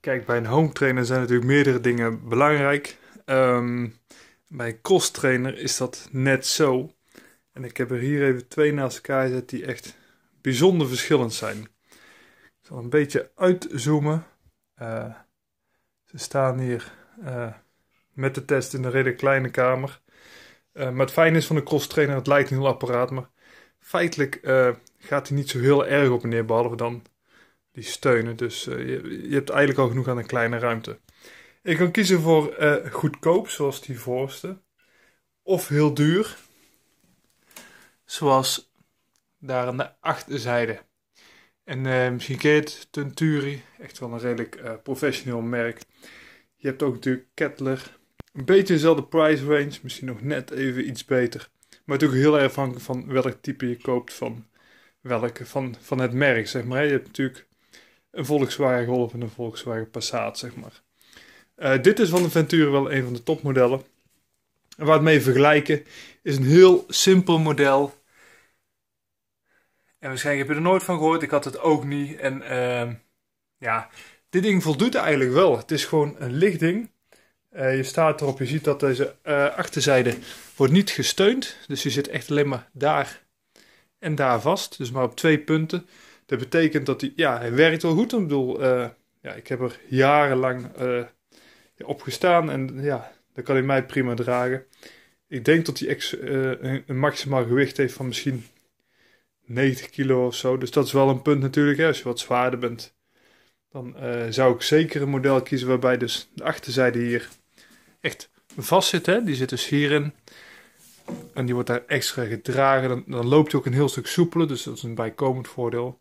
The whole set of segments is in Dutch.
Kijk, bij een home trainer zijn natuurlijk meerdere dingen belangrijk. Ehm, bij een cross trainer is dat net zo. En ik heb er hier even twee naast elkaar gezet die echt bijzonder verschillend zijn. Ik zal een beetje uitzoomen. Eh, ze staan hier eh, met de test in een redelijk kleine kamer. Eh, maar het fijne is van de cross trainer, het lijkt een heel apparaat, maar feitelijk gaat hij niet zo heel erg op en neer, behalve dan die steunen. Dus eh, je, je, hebt eigenlijk al genoeg aan een kleine ruimte. Ik kan kiezen voor eh, goedkoop, zoals die voorste. Of heel duur, zoals daar aan de achterzijde. En eh, misschien ken je het, Tenturi, echt wel een redelijk professioneel merk. Je hebt ook natuurlijk Kettler. Een beetje dezelfde price range, misschien nog net even iets beter. Maar natuurlijk heel erg afhankelijk van welk type je koopt van, welke, van, van het merk, zeg maar. Je hebt natuurlijk een Volkswagen Golf en een Volkswagen Passat, zeg maar. Eh, dit is van de Venture wel een van de topmodellen. En waar het mee vergelijken is een heel simpel model. En waarschijnlijk heb je er nooit van gehoord. Ik had het ook niet. En ehm, ja, dit ding voldoet eigenlijk wel. Het is gewoon een lichtding. Uh, je staat erop, je ziet dat deze eh, achterzijde wordt niet gesteund. Dus je zit echt alleen maar daar en daar vast. Dus maar op twee punten. Dat betekent dat hij, ja, hij werkt wel goed. Ik bedoel, eh, ja, ik heb er jarenlang eh, op gestaan en ja, dat kan hij mij prima dragen. Ik denk dat hij ex, eh, een maximaal gewicht heeft van misschien 90 kilo of zo. Dus dat is wel een punt natuurlijk. Hè. Als je wat zwaarder bent, dan zou ik zeker een model kiezen waarbij dus de achterzijde hier echt vast zit. Hè. Die zit dus hierin. En die wordt daar extra gedragen. Dan, dan loopt hij ook een heel stuk soepeler. Dus dat is een bijkomend voordeel.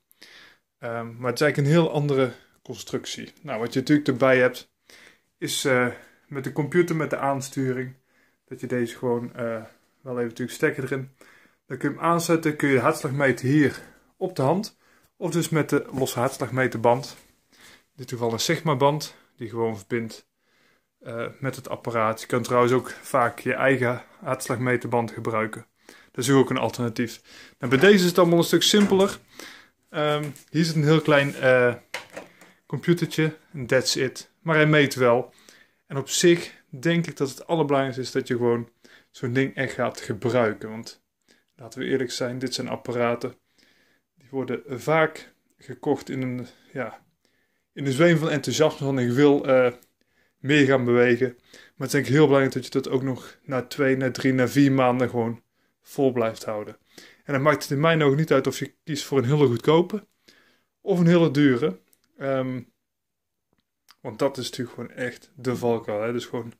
Ehm, maar het is eigenlijk een heel andere constructie. Nou, wat je natuurlijk erbij hebt, is eh, met de computer, met de aansturing, dat je deze gewoon eh, wel even natuurlijk stekker erin. Dan kun je hem aanzetten, kun je de hartslagmeter hier op de hand, of dus met de losse hartslagmeterband. In dit geval een Sigma-band, die gewoon verbindt eh, met het apparaat. Je kan trouwens ook vaak je eigen hartslagmeterband gebruiken. Dat is ook een alternatief. Nou, bij deze is het allemaal een stuk simpeler. Ehm, hier zit een heel klein uh, computertje. that's it. Maar hij meet wel. En op zich denk ik dat het allerbelangrijkste is dat je gewoon zo'n ding echt gaat gebruiken. Want laten we eerlijk zijn, dit zijn apparaten. Die worden vaak gekocht in een, ja, in een zweem van enthousiasme. Van ik wil uh, meer gaan bewegen. Maar het is heel belangrijk dat je dat ook nog na twee, na drie, na vier maanden gewoon vol blijft houden. En dan maakt het in mijn ogen niet uit of je kiest voor een hele goedkope of een hele dure. Ehm, want dat is natuurlijk gewoon echt de valkuil. Hè? Dus gewoon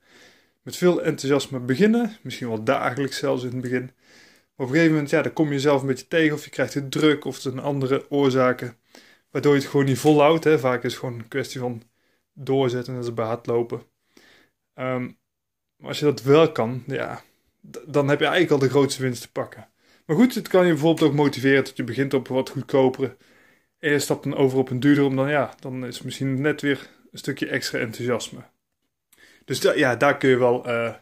met veel enthousiasme beginnen. Misschien wel dagelijks zelfs in het begin. Maar op een gegeven moment, ja, dan kom je zelf een beetje tegen. Of je krijgt het druk of er een andere oorzaken. Waardoor je het gewoon niet volhoudt. Hè? Vaak is het gewoon een kwestie van doorzetten. En dat is bij lopen. Um, maar als je dat wel kan, ja, dan heb je eigenlijk al de grootste winst te pakken. Maar goed, het kan je bijvoorbeeld ook motiveren dat je begint op wat goedkopere. Eerst je stapt dan over op een duurder, om dan ja, dan is misschien net weer een stukje extra enthousiasme. Dus ja, daar kun je wel, uh,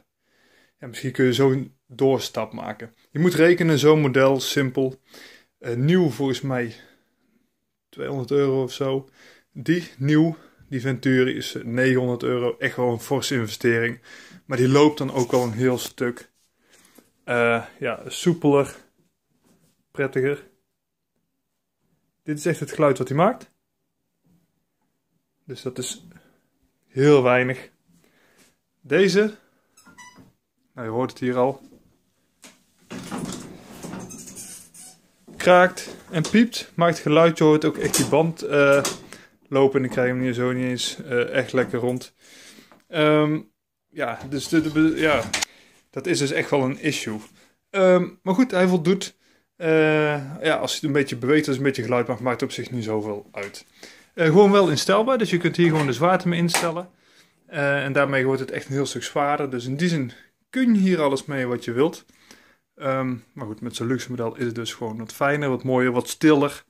ja, misschien kun je zo'n doorstap maken. Je moet rekenen, zo'n model, simpel. Eh, nieuw volgens mij 200 euro of zo. Die nieuw, die Venturi is 900 eh, euro. Echt wel een forse investering. Maar die loopt dan ook al een heel stuk ja, soepeler prettiger. Dit is echt het geluid wat hij maakt. Dus dat is heel weinig. Deze, nou je hoort het hier al, kraakt en piept, maakt geluid. Je hoort ook echt die band eh, lopen en dan krijg je hem hier zo niet eens eh, echt lekker rond. Ehm, ja, dus de, ja, dat is dus echt wel een issue. Ehm, maar goed, hij voldoet eh, ja, als je het een beetje beweegt, als je een beetje geluid maakt, maakt het op zich niet zoveel uit. Eh, gewoon wel instelbaar, dus je kunt hier gewoon de zwaarte mee instellen. Eh, en daarmee wordt het echt een heel stuk zwaarder. Dus in die zin kun je hier alles mee wat je wilt. Ehm, maar goed, met zo'n luxe model is het dus gewoon wat fijner, wat mooier, wat stiller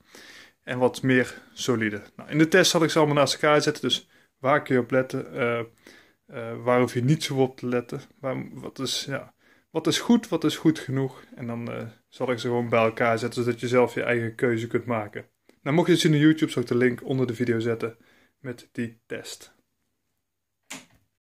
en wat meer solide. Nou, in de test had ik ze allemaal naast elkaar zetten, dus waar kun je op letten? waar hoef je niet zo op te letten? Waar, wat is, ja, wat is goed, wat is goed genoeg. En dan eh, zal ik ze gewoon bij elkaar zetten, zodat je zelf je eigen keuze kunt maken. Nou, mocht je het dus zien op YouTube, zal ik de link onder de video zetten met die test.